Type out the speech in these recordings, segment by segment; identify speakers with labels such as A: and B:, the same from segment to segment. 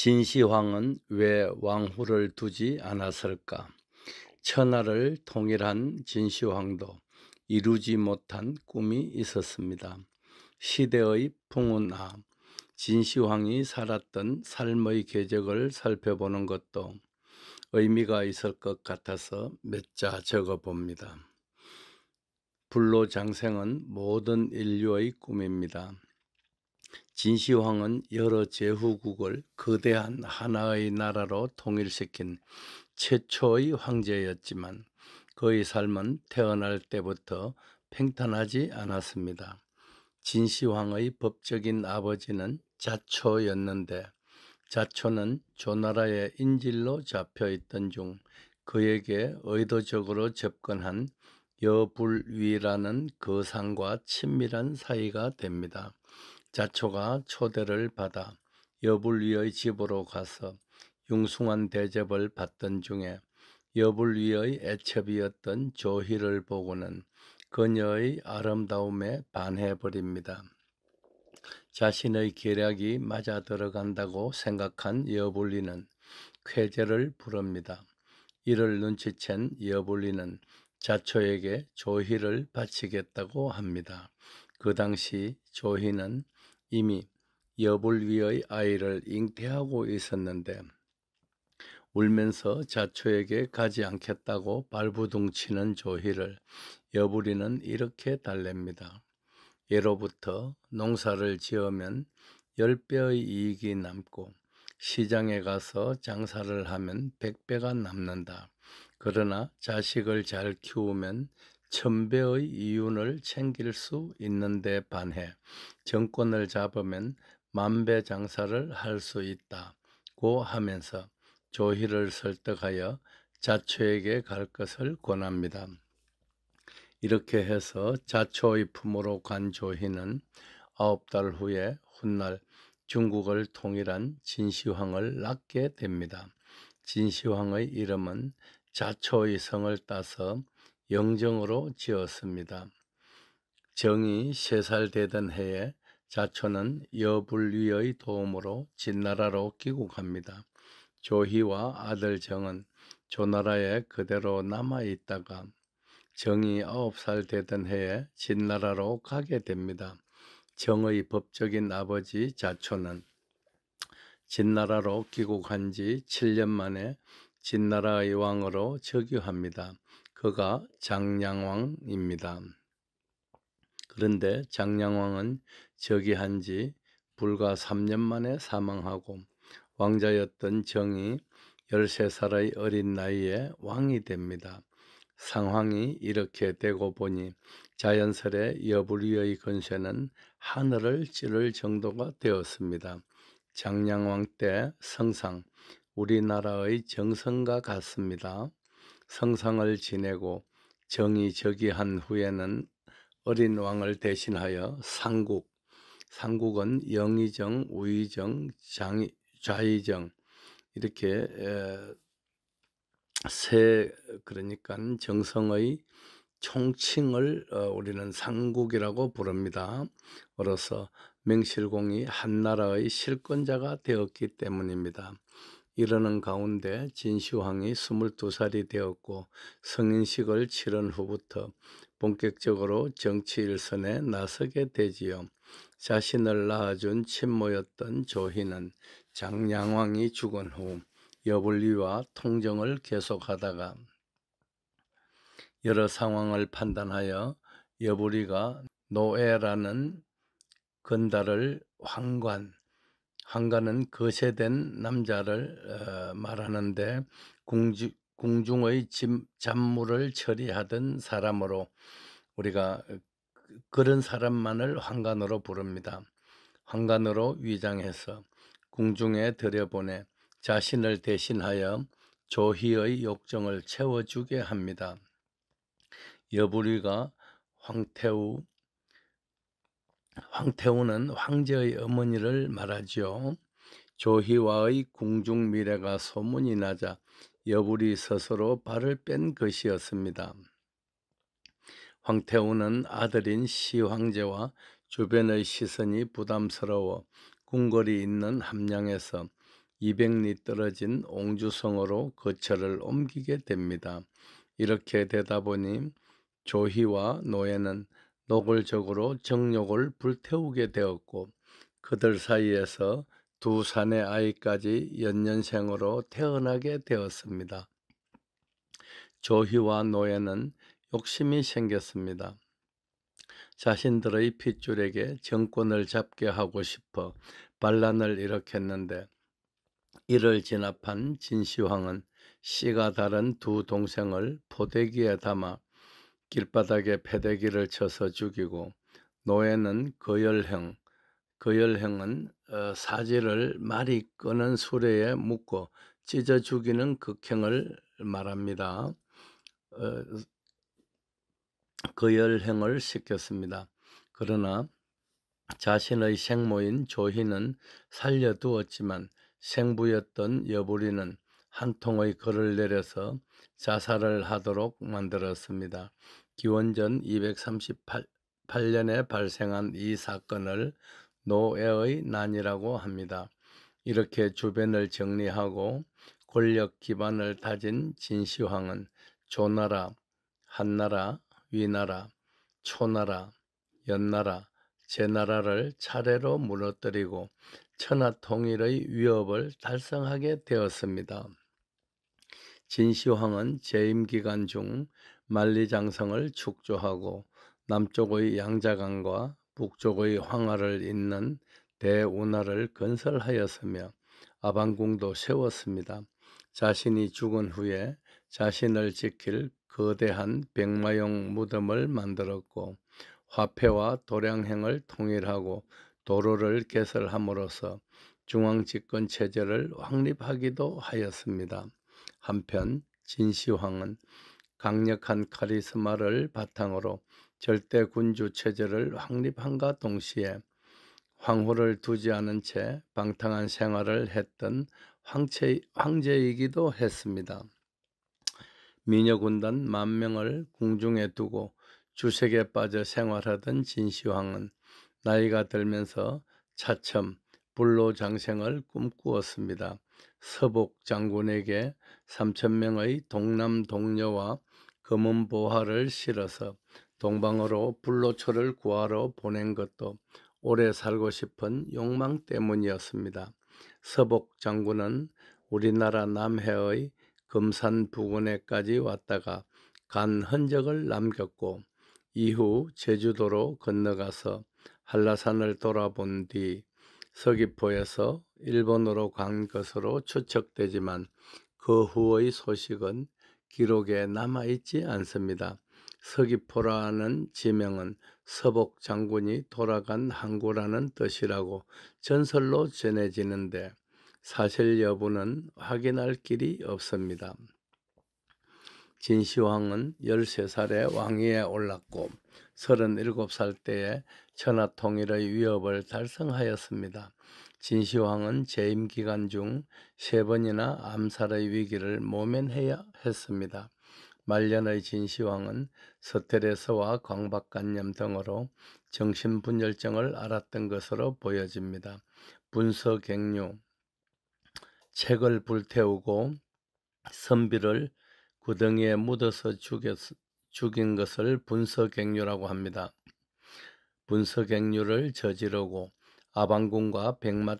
A: 진시황은 왜 왕후를 두지 않았을까? 천하를 통일한 진시황도 이루지 못한 꿈이 있었습니다. 시대의 풍운아 진시황이 살았던 삶의 궤적을 살펴보는 것도 의미가 있을 것 같아서 몇 자 적어봅니다. 불로장생은 모든 인류의 꿈입니다. 진시황은 여러 제후국을 거대한 하나의 나라로 통일시킨 최초의 황제였지만 그의 삶은 태어날 때부터 팽탄하지 않았습니다. 진시황의 법적인 아버지는 자초였는데 자초는 조나라의 인질로 잡혀 있던 중 그에게 의도적으로 접근한 여불위라는 거상과 친밀한 사이가 됩니다. 자초가 초대를 받아 여불위의 집으로 가서 융숭한 대접을 받던 중에 여불위의 애첩이었던 조희를 보고는 그녀의 아름다움에 반해버립니다. 자신의 계략이 맞아 들어간다고 생각한 여불리는 쾌제를 부릅니다. 이를 눈치챈 여불리는 자초에게 조희를 바치겠다고 합니다. 그 당시 조희는 이미 여불위의 아이를 잉태하고 있었는데 울면서 자초에게 가지 않겠다고 발부둥치는 조희를 여불이는 이렇게 달랩니다. 예로부터 농사를 지으면 열배의 이익이 남고 시장에 가서 장사를 하면 백배가 남는다. 그러나 자식을 잘 키우면 천배의 이윤을 챙길 수 있는데 반해 정권을 잡으면 만배 장사를 할 수 있다고 하면서 조희를 설득하여 자초에게 갈 것을 권합니다. 이렇게 해서 자초의 품으로 간 조희는 아홉 달 후에 훗날 중국을 통일한 진시황을 낳게 됩니다. 진시황의 이름은 자초의 성을 따서 영정으로 지었습니다. 정이 세살 되던 해에 자초는 여불위의 도움으로 진나라로 귀국합니다. 조희와 아들 정은 조나라에 그대로 남아 있다가 정이 아홉 살 되던 해에 진나라로 가게 됩니다. 정의 법적인 아버지 자초는 진나라로 귀국한 지 7년 만에 진나라의 왕으로 즉위합니다. 그가 장량왕입니다. 그런데 장량왕은 즉위한 지 불과 3년 만에 사망하고 왕자였던 정이 13살의 어린 나이에 왕이 됩니다. 상황이 이렇게 되고 보니 자연스레 여불위의 근세는 하늘을 찌를 정도가 되었습니다. 장량왕 때 성상, 우리나라의 정성과 같습니다. 성상을 지내고 정의저기한 후에는 어린 왕을 대신하여 상국, 상국은 영의정, 우의정, 장의, 좌의정 이렇게 에, 세 그러니까 정성의 총칭을 어, 우리는 상국이라고 부릅니다. 그로서 명실공히 한나라의 실권자가 되었기 때문입니다. 이러는 가운데 진시황이 22살이 되었고 성인식을 치른 후부터 본격적으로 정치 일선에 나서게 되지요. 자신을 낳아준 친모였던 조희는 장량왕이 죽은 후 여불리와 통정을 계속하다가 여러 상황을 판단하여 여불리가 노예라는 건달을 황관 한가는 거세된 남자를 어, 말하는데 공주, 궁중의 잡물을 처리하던 사람으로 우리가 그, 그런 사람만을 환관으로 부릅니다. 환관으로 위장해서 궁중에 들여보내 자신을 대신하여 조희의 욕정을 채워주게 합니다. 여부리가 황태우, 황태우는 황제의 어머니를 말하지요. 조희와의 궁중 미래가 소문이 나자 여불이 스스로 발을 뺀 것이었습니다. 황태우는 아들인 시황제와 주변의 시선이 부담스러워 궁궐이 있는 함양에서 200리 떨어진 옹주성으로 거처를 옮기게 됩니다. 이렇게 되다 보니 조희와 노예는 노골적으로 정욕을 불태우게 되었고 그들 사이에서 두 산의 아이까지 연년생으로 태어나게 되었습니다. 조희와 노예는 욕심이 생겼습니다. 자신들의 핏줄에게 정권을 잡게 하고 싶어 반란을 일으켰는데 이를 진압한 진시황은 씨가 다른 두 동생을 포대기에 담아 길바닥에 패대기를 쳐서 죽이고 노예는 거열형, 거열형은 어, 사지를 말이 끄는 수레에 묶고 찢어 죽이는 극형을 말합니다. 어, 거열형을 시켰습니다. 그러나 자신의 생모인 조희는 살려두었지만 생부였던 여부리는 한 통의 글을 내려서 자살을 하도록 만들었습니다. 기원전 238년에 발생한 이 사건을 노예의 난이라고 합니다. 이렇게 주변을 정리하고 권력 기반을 다진 진시황은 조나라, 한나라, 위나라, 초나라, 연나라, 제나라를 차례로 무너뜨리고 천하 통일의 위협을 달성하게 되었습니다. 진시황은 재임 기간 중 만리장성을 축조하고 남쪽의 양자강과 북쪽의 황하를 잇는 대운하를 건설하였으며 아방궁도 세웠습니다. 자신이 죽은 후에 자신을 지킬 거대한 백마용 무덤을 만들었고 화폐와 도량행을 통일하고 도로를 개설함으로써 중앙집권 체제를 확립하기도 하였습니다. 한편 진시황은 강력한 카리스마를 바탕으로 절대 군주 체제를 확립한과 동시에 황후를 두지 않은 채 방탕한 생활을 했던 황체, 황제이기도 했습니다. 미녀군단 만명을 궁중에 두고 주색에 빠져 생활하던 진시황은 나이가 들면서 차츰 불로장생을 꿈꾸었습니다. 서복 장군에게 3천명의 동남 동녀와 검은 보화를 실어서 동방으로 불로초를 구하러 보낸 것도 오래 살고 싶은 욕망 때문이었습니다. 서복 장군은 우리나라 남해의 금산 부근에까지 왔다가 간 흔적을 남겼고 이후 제주도로 건너가서 한라산을 돌아본 뒤 서귀포에서 일본으로 간 것으로 추측되지만 그 후의 소식은 기록에 남아있지 않습니다. 서귀포라는 지명은 서복 장군이 돌아간 항구라는 뜻이라고 전설로 전해지는데 사실 여부는 확인할 길이 없습니다. 진시황은 13살에 왕위에 올랐고 37살 때에 천하 통일의 위협을 달성하였습니다. 진시황은 재임 기간 중 세 번이나 암살의 위기를 모면해야 했습니다. 말년의 진시황은 서태레서와 광박관념 등으로 정신분열증을 앓았던 것으로 보여집니다. 분서갱류, 책을 불태우고 선비를 구덩이에 묻어서 죽였, 죽인 것을 분서갱류라고 합니다. 분서갱류를 저지르고 아방궁과 백마,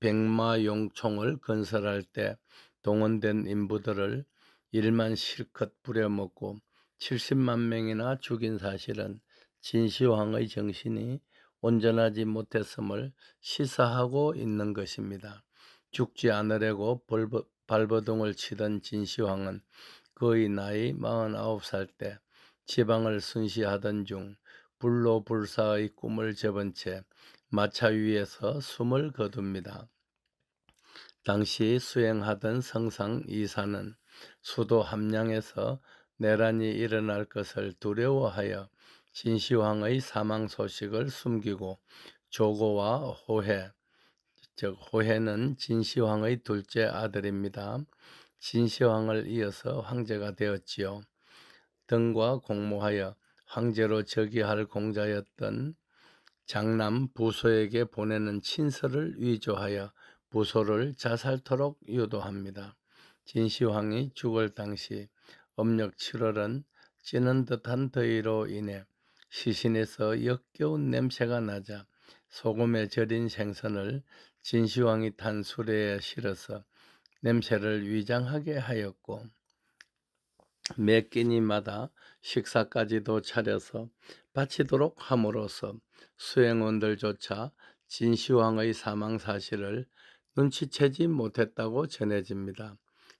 A: 백마용총을 건설할 때 동원된 인부들을 일만 실컷 부려먹고 70만 명이나 죽인 사실은 진시황의 정신이 온전하지 못했음을 시사하고 있는 것입니다. 죽지 않으려고 벌버, 발버둥을 치던 진시황은 거의 나이 49살 때 지방을 순시하던 중 불로불사의 꿈을 접은 채 마차 위에서 숨을 거둡니다. 당시 수행하던 성상 이사는 수도 함양에서 내란이 일어날 것을 두려워하여 진시황의 사망 소식을 숨기고 조고와 호해, 즉 호해는 진시황의 둘째 아들입니다. 진시황을 이어서 황제가 되었지요. 등과 공모하여 황제로 즉위할 공자였던 장남 부소에게 보내는 친서를 위조하여 부소를 자살토록 유도합니다. 진시황이 죽을 당시 음력 7월은 찌는 듯한 더위로 인해 시신에서 역겨운 냄새가 나자 소금에 절인 생선을 진시황이 탄 수레에 실어서 냄새를 위장하게 하였고 매 끼니마다 식사까지도 차려서 바치도록 함으로써 수행원들조차 진시황의 사망 사실을 눈치채지 못했다고 전해집니다.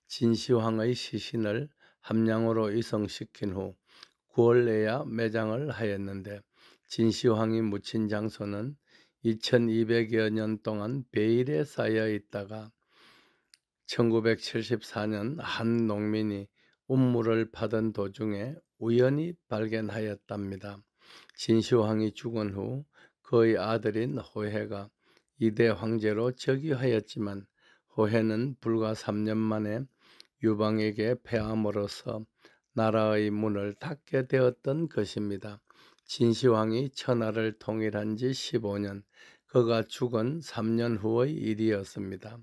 A: 진시황의 시신을 함량으로 이송시킨 후 9월내야 매장을 하였는데 진시황이 묻힌 장소는 2200여 년 동안 베일에 쌓여 있다가 1974년 한 농민이 운물을 파던 도중에 우연히 발견하였답니다. 진시황이 죽은 후 그의 아들인 호해가 이대 황제로 즉위하였지만 호해는 불과 3년 만에 유방에게 패함으로써 나라의 문을 닫게 되었던 것입니다. 진시황이 천하를 통일한 지 15년, 그가 죽은 3년 후의 일이었습니다.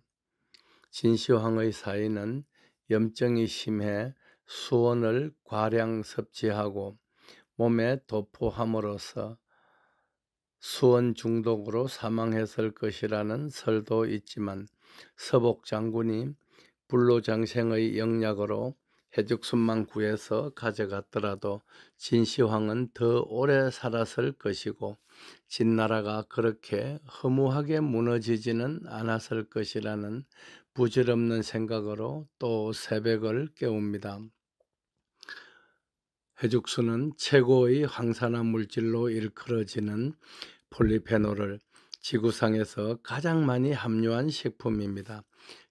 A: 진시황의 사인은 염증이 심해 수원을 과량 섭취하고 몸에 도포함으로써 수원 중독으로 사망했을 것이라는 설도 있지만 서복 장군이 불로장생의 영약으로 해죽순만 구해서 가져갔더라도 진시황은 더 오래 살았을 것이고 진나라가 그렇게 허무하게 무너지지는 않았을 것이라는 부질없는 생각으로 또 새벽을 깨웁니다. 해죽수는 최고의 황산화 물질로 일컬어지는 폴리페놀을 지구상에서 가장 많이 함유한 식품입니다.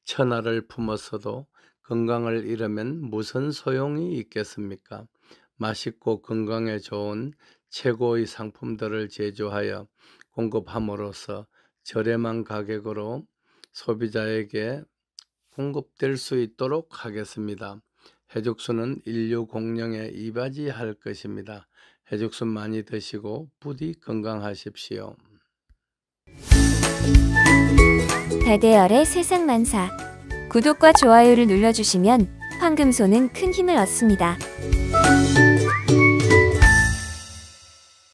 A: 천하를 품었어도 건강을 잃으면 무슨 소용이 있겠습니까? 맛있고 건강에 좋은 최고의 상품들을 제조하여 공급함으로써 저렴한 가격으로 소비자에게 공급될 수 있도록 하겠습니다. 해죽수는 인류 공령에 이바지할 것입니다. 해죽순 많이 드시고 부디 건강하십시오. 대대열의 세상만사 구독과 좋아요를 눌러주시면 황금소는 큰 힘을 얻습니다.